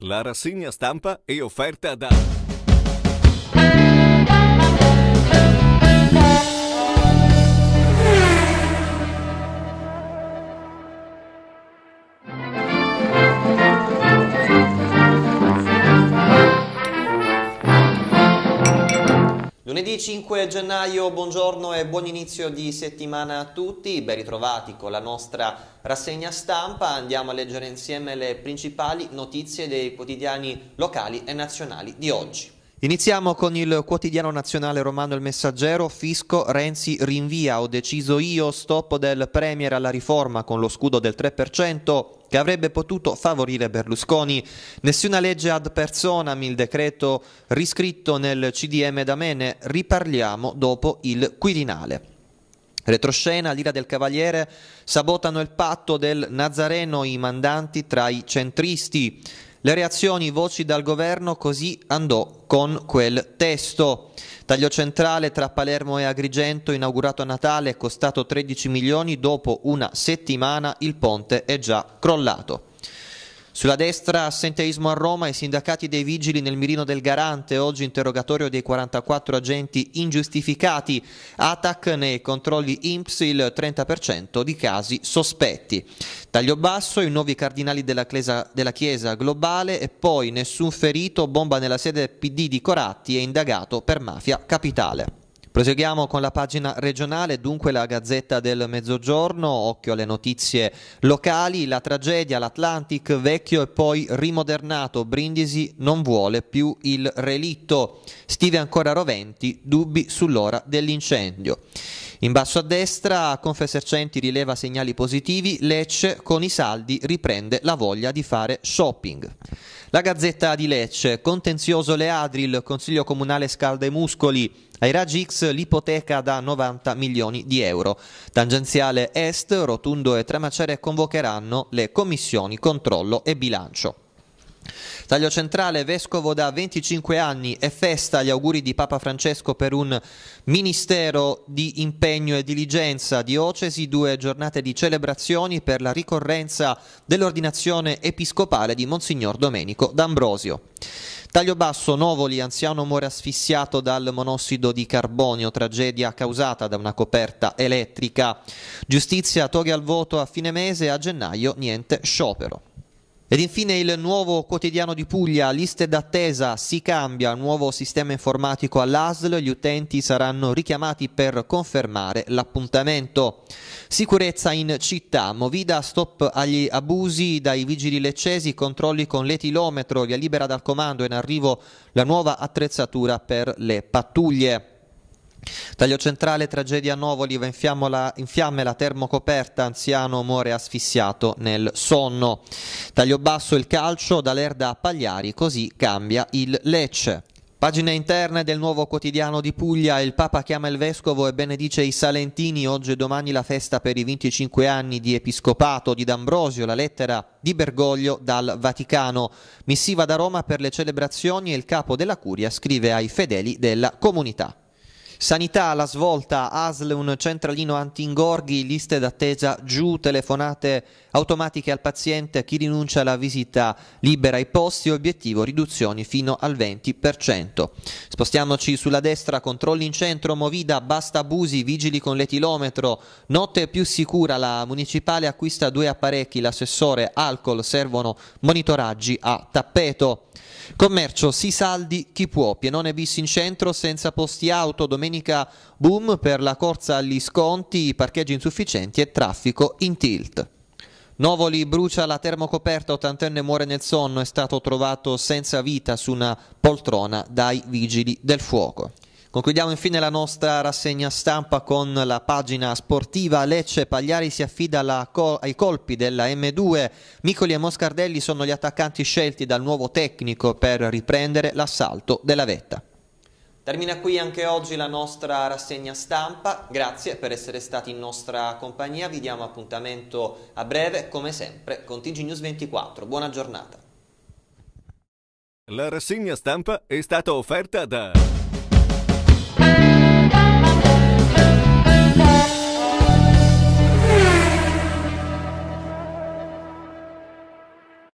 La rassegna stampa è offerta da... Lunedì 5 gennaio, buongiorno e buon inizio di settimana a tutti, ben ritrovati con la nostra rassegna stampa, andiamo a leggere insieme le principali notizie dei quotidiani locali e nazionali di oggi. Iniziamo con il quotidiano nazionale romano Il Messaggero, Fisco, Renzi rinvia, ho deciso io, stop del Premier alla riforma con lo scudo del 3% che avrebbe potuto favorire Berlusconi. Nessuna legge ad personam, il decreto riscritto nel CDM da me. Ne riparliamo dopo il Quirinale. Retroscena, l'ira del Cavaliere, sabotano il patto del Nazareno i mandanti tra i centristi. Le reazioni voci dal governo così andò con quel testo. Taglio centrale tra Palermo e Agrigento inaugurato a Natale è costato 13 milioni, dopo una settimana il ponte è già crollato. Sulla destra assenteismo a Roma e sindacati dei vigili nel mirino del garante, oggi interrogatorio dei 44 agenti ingiustificati, attac nei controlli IMPS il 30% di casi sospetti. Taglio basso, i nuovi cardinali della, Chiesa, della Chiesa globale e poi nessun ferito, bomba nella sede PD di Coratti e indagato per mafia capitale. Proseguiamo con la pagina regionale, dunque la Gazzetta del Mezzogiorno, occhio alle notizie locali, la tragedia, l'Atlantic vecchio e poi rimodernato, Brindisi non vuole più il relitto, stive ancora roventi, dubbi sull'ora dell'incendio. In basso a destra Confesercenti rileva segnali positivi, Lecce con i saldi riprende la voglia di fare shopping. La Gazzetta di Lecce, contenzioso Leadril, Consiglio Comunale scalda i muscoli, ai Raggi X l'ipoteca da 90 milioni di euro. Tangenziale Est, Rotundo e Tremacere convocheranno le commissioni controllo e bilancio. Taglio centrale, vescovo da 25 anni e festa gli auguri di Papa Francesco per un ministero di impegno e diligenza, diocesi, due giornate di celebrazioni per la ricorrenza dell'ordinazione episcopale di Monsignor Domenico D'Ambrosio. Taglio basso, Novoli, anziano muore asfissiato dal monossido di carbonio, tragedia causata da una coperta elettrica. Giustizia, toghe al voto a fine mese, a gennaio niente sciopero. Ed infine il nuovo quotidiano di Puglia, liste d'attesa, si cambia, nuovo sistema informatico all'ASL, gli utenti saranno richiamati per confermare l'appuntamento. Sicurezza in città, Movida stop agli abusi dai vigili leccesi, controlli con l'etilometro, via libera dal comando, in arrivo la nuova attrezzatura per le pattuglie. Taglio centrale, tragedia a Novoli, va in, fiammola, in fiamme la termocoperta, anziano muore asfissiato nel sonno. Taglio basso il calcio, Dalerda a Pagliari, così cambia il Lecce. Pagine interne del nuovo quotidiano di Puglia, il Papa chiama il Vescovo e benedice i Salentini, oggi e domani la festa per i 25 anni di Episcopato di D'Ambrosio, la lettera di Bergoglio dal Vaticano, missiva da Roma per le celebrazioni e il capo della Curia scrive ai fedeli della comunità. Sanità la svolta, ASL un centralino anti-ingorghi, liste d'attesa giù, telefonate automatiche al paziente, chi rinuncia alla visita libera i posti, obiettivo riduzioni fino al 20%. Spostiamoci sulla destra, controlli in centro, Movida, basta abusi, vigili con l'etilometro, notte più sicura, la municipale acquista due apparecchi, l'assessore, alcol, servono monitoraggi a tappeto. Commercio, si saldi chi può, Pienone bis in centro senza posti auto, domenica boom per la corsa agli sconti, parcheggi insufficienti e traffico in tilt. Novoli brucia la termocoperta, ottantenne muore nel sonno, è stato trovato senza vita su una poltrona dai vigili del fuoco. Concludiamo infine la nostra rassegna stampa con la pagina sportiva. Lecce Pagliari si affida co ai colpi della M2. Micoli e Moscardelli sono gli attaccanti scelti dal nuovo tecnico per riprendere l'assalto della vetta. Termina qui anche oggi la nostra rassegna stampa. Grazie per essere stati in nostra compagnia. Vi diamo appuntamento a breve, come sempre, con TG News 24. Buona giornata. La rassegna stampa è stata offerta da